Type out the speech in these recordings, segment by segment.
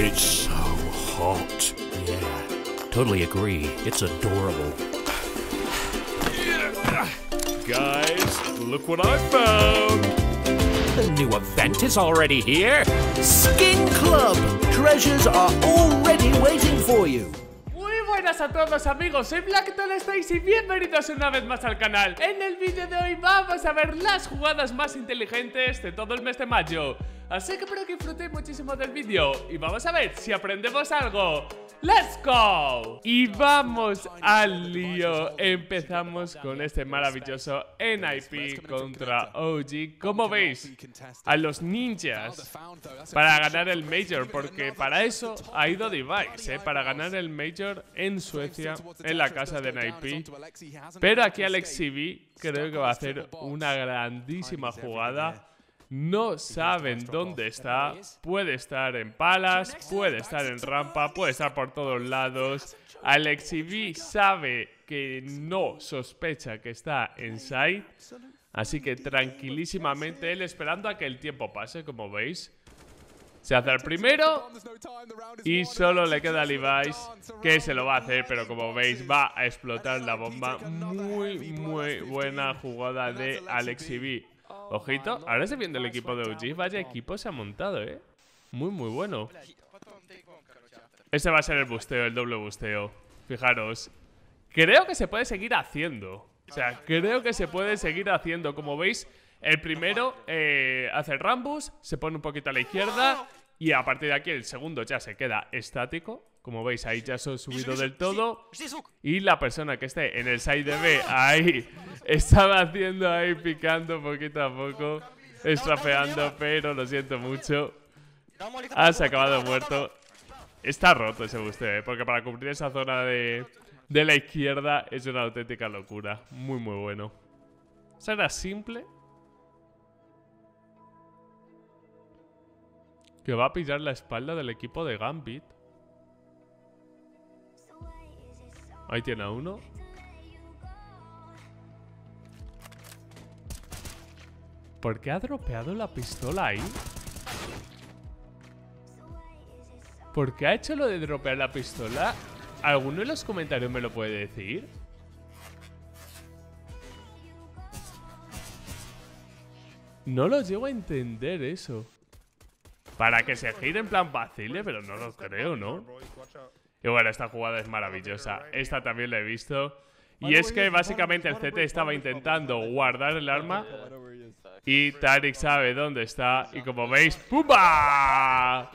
It's so hot. Yeah, totally agree. It's adorable. Guys, look what I found! The new event is already here. Skin Club! Treasures are already waiting for you. buenas a todos amigos, soy Blackton Stays y bienvenidos una vez más al canal En el vídeo de hoy vamos a ver las jugadas más inteligentes de todo el mes de mayo Así que espero que disfrutéis muchísimo del vídeo y vamos a ver si aprendemos algo. ¡Let's go! Y vamos al lío. Empezamos con este maravilloso NIP contra OG. Como veis, a los ninjas para ganar el Major, porque para eso ha ido Device, ¿eh? para ganar el Major en Suecia, en la casa de NIP. Pero aquí Alexi B creo que va a hacer una grandísima jugada no saben dónde está. Puede estar en palas, puede estar en rampa, puede estar por todos lados. Alexi B sabe que no sospecha que está en site Así que tranquilísimamente él esperando a que el tiempo pase, como veis. Se hace el primero y solo le queda a Levi's que se lo va a hacer, pero como veis va a explotar la bomba. Muy, muy buena jugada de Alexi B. Oh, Ojito, ahora se viene el equipo de OG. Vaya equipo se ha montado, ¿eh? Muy, muy bueno. Ese va a ser el busteo, el doble busteo. Fijaros. Creo que se puede seguir haciendo. O sea, ah, creo que se puede seguir haciendo. Como veis, el primero eh, hace el Rambus, se pone un poquito a la izquierda y a partir de aquí el segundo ya se queda estático. Como veis, ahí ya se ha subido del todo. Y la persona que esté en el side de B, ahí estaba haciendo ahí picando poquito a poco, estrafeando, pero lo siento mucho. Ah, se ha acabado muerto. Está roto ese busteo, ¿eh? porque para cubrir esa zona de, de la izquierda es una auténtica locura. Muy, muy bueno. ¿Será simple? Que va a pillar la espalda del equipo de Gambit. Ahí tiene a uno. ¿Por qué ha dropeado la pistola ahí? ¿Por qué ha hecho lo de dropear la pistola? ¿Alguno en los comentarios me lo puede decir? No lo llego a entender eso. Para que se gire en plan vacile, pero no lo creo, ¿no? Y bueno, esta jugada es maravillosa. Esta también la he visto. Y es que básicamente el CT estaba intentando guardar el arma y Tarik sabe dónde está. Y como veis, ¡pumba!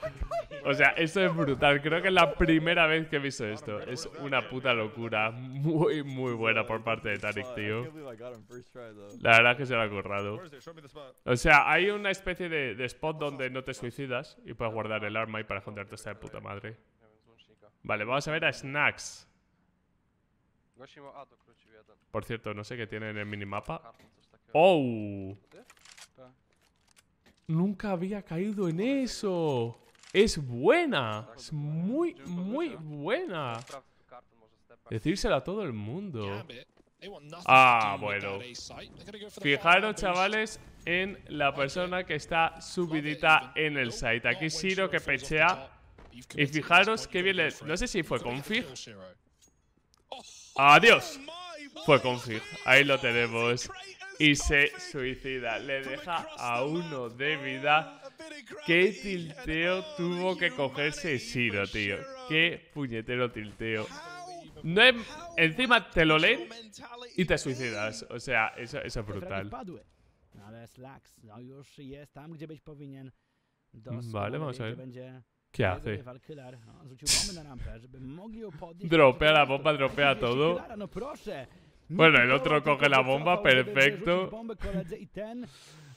O sea, esto es brutal. Creo que es la primera vez que he visto esto. Es una puta locura. Muy, muy buena por parte de Tarik, tío. La verdad es que se lo ha currado. O sea, hay una especie de, spot donde no te suicidas y puedes guardar el arma y para esconderte esta puta madre. Vale, vamos a ver a Snacks. Ah, Por cierto, no sé qué tiene en el minimapa. ¡Oh! Nunca había caído en eso. Es buena. Es ¿eh? muy, muy buena. Decírselo a todo el mundo. Ah, bueno. Fijaros, chavales, en la persona que está subidita en el site. Aquí Shiro que pechea. Y fijaros qué bien No sé si fue config ¡Adiós! Fue config. Ahí lo tenemos. Y se suicida. Le deja a uno de vida. Qué tilteo tuvo que cogerse Shiro, tío. Qué puñetero tilteo. No encima te lo leen y te suicidas. O sea, eso es brutal. Vale, vamos a ver. ¿Qué hace? E dropea la bomba, dropea todo. Bueno, el otro coge la bomba, perfecto.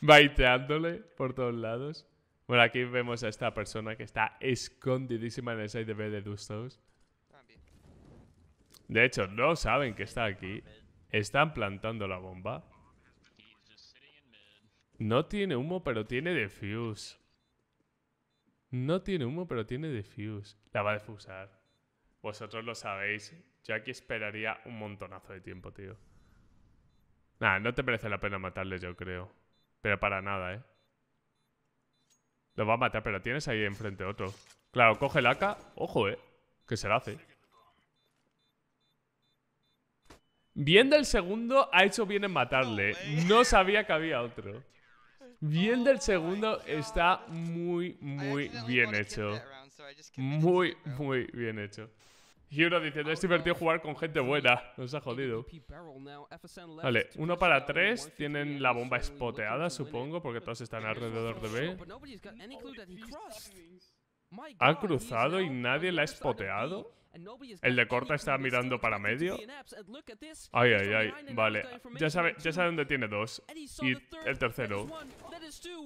Baiteándole por todos lados. Bueno, aquí vemos a esta persona que está escondidísima en el side de B de Dustos. De hecho, no saben que está aquí. Están plantando la bomba. No tiene humo, pero tiene defuse. No tiene humo, pero tiene defuse. La va a defusar. Vosotros lo sabéis. Yo aquí esperaría un montonazo de tiempo, tío. Nah, no te merece la pena matarle, yo creo. Pero para nada, ¿eh? Lo va a matar, pero tienes ahí enfrente otro. Claro, coge la AK. Ojo, ¿eh? Que se la hace. Viendo el segundo, ha hecho bien en matarle. No eh. sabía que había otro. Bien del segundo está muy, muy bien hecho. Muy, muy bien hecho. Y uno diciendo, es divertido jugar con gente buena. Nos ha jodido. Vale, uno para tres. Tienen la bomba espoteada, supongo, porque todos están alrededor de B. ¿Ha cruzado y nadie la ha espoteado? ¿El de corta está mirando para medio? Ay, ay, ay. Vale. Ya sabe, ya sabe dónde tiene dos. Y el tercero.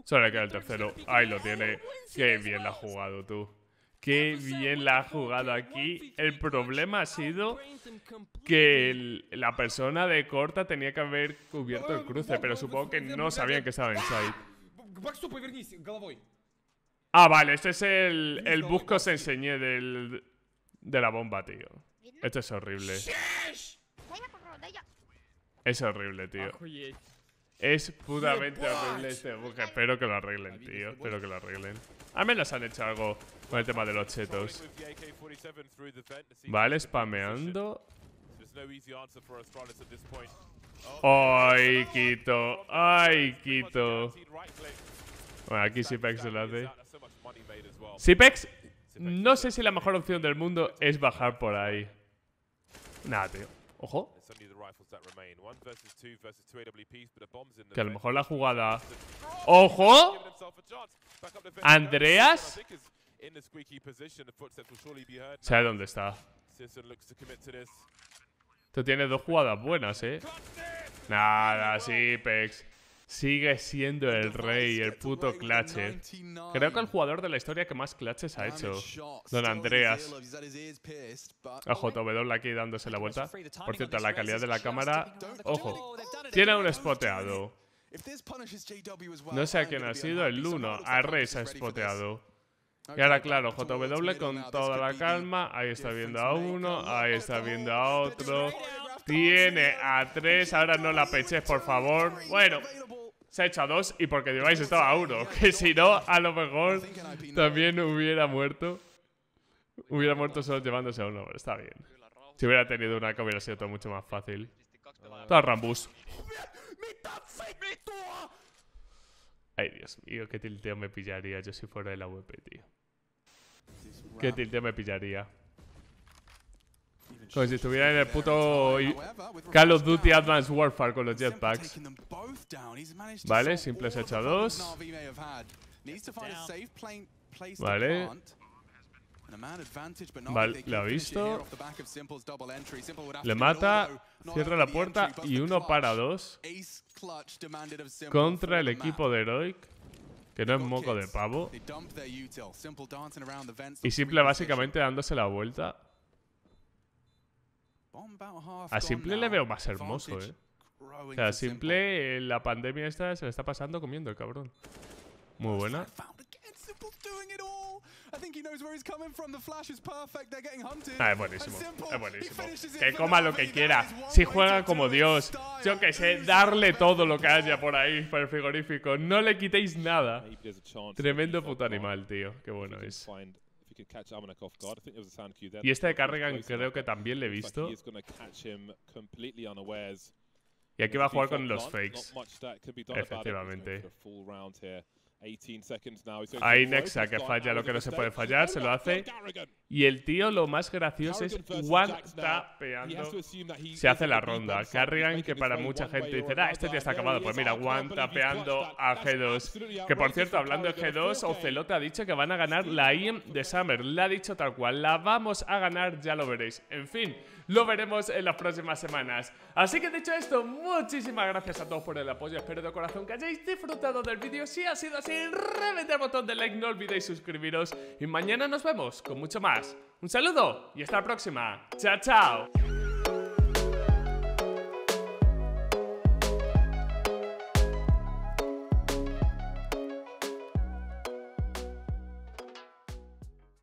Solo le queda el tercero. Ahí lo tiene. Qué bien la ha jugado tú. Qué bien la ha jugado aquí. El problema ha sido que la persona de corta tenía que haber cubierto el cruce, pero supongo que no sabían que estaba inside. Ah, vale, este es el, el bus que os enseñé del, de la bomba, tío. Esto es horrible. Es horrible, tío. Es puramente horrible este bus. Espero que lo arreglen, tío. Espero que lo arreglen. Al menos han hecho algo con el tema de los chetos. Vale, spameando. Oh. Ay, Quito. Ay, Quito. Bueno, aquí sí Pex lo hace. Sipex, no sé si la mejor opción del mundo es bajar por ahí. Nada, tío. Ojo. Que a lo mejor la jugada... ¡Ojo! ¿Andreas? Sabe dónde está. Tú tienes dos jugadas buenas, ¿eh? Nada, Sipex sigue siendo el rey, el puto Clache. Creo que el jugador de la historia que más claches ha hecho. Don Andreas. A oh, JW aquí dándose la vuelta. Por cierto, la calidad de la cámara... Ojo, tiene un spoteado. No sé a quién ha sido, el 1. A se ha spoteado. Y ahora, claro, JW con toda la calma. Ahí está viendo a uno, ahí está viendo a otro. Tiene a tres, ahora no la peches, por favor. Bueno, se ha hecho a dos y porque lleváis estaba a uno. Que si no, a lo mejor también hubiera muerto. Hubiera muerto solo llevándose a uno, pero está bien. Si hubiera tenido una que hubiera sido todo mucho más fácil. Todo Rambus. Ay, Dios mío, qué tilteo me pillaría yo si fuera de la WP, tío. Qué tilteo me pillaría. Como si estuviera en el puto Call of Duty Advanced Warfare con los jetpacks. Vale, simple se echa dos. Vale. Vale, lo ha visto. Le mata, cierra la puerta y uno para dos. Contra el equipo de Heroic. Que no es moco de pavo. Y simple básicamente dándose la vuelta. A simple le veo más hermoso, eh. O sea, simple, la pandemia esta se la está pasando comiendo el cabrón. Muy buena. Ah, es buenísimo, es buenísimo. Que coma lo que quiera. Si juega como Dios, yo que sé, darle todo lo que haya por ahí para el frigorífico. No le quitéis nada. Tremendo puto animal, tío. Qué bueno es. Y este de Carrigan creo que también le he visto. Y aquí va a jugar con los fakes. Efectivamente. Ahí Nexa que falla lo que no se puede fallar, se lo hace. Y el tío lo más gracioso es Juan tapeando Se hace la ronda. Carrigan, que para mucha gente dice, ah, este día está acabado. Pues mira, Juan tapeando a G2. Que por cierto, hablando de G2, Ocelote ha dicho que van a ganar la IM de Summer. La ha dicho tal cual. La vamos a ganar, ya lo veréis. En fin, lo veremos en las próximas semanas. Así que dicho esto, muchísimas gracias a todos por el apoyo. Espero de corazón que hayáis disfrutado del vídeo. Si ha sido así, reventad el botón de like, no olvidéis suscribiros. Y mañana nos vemos con mucho más. Un saludo y hasta la próxima. Chao, chao.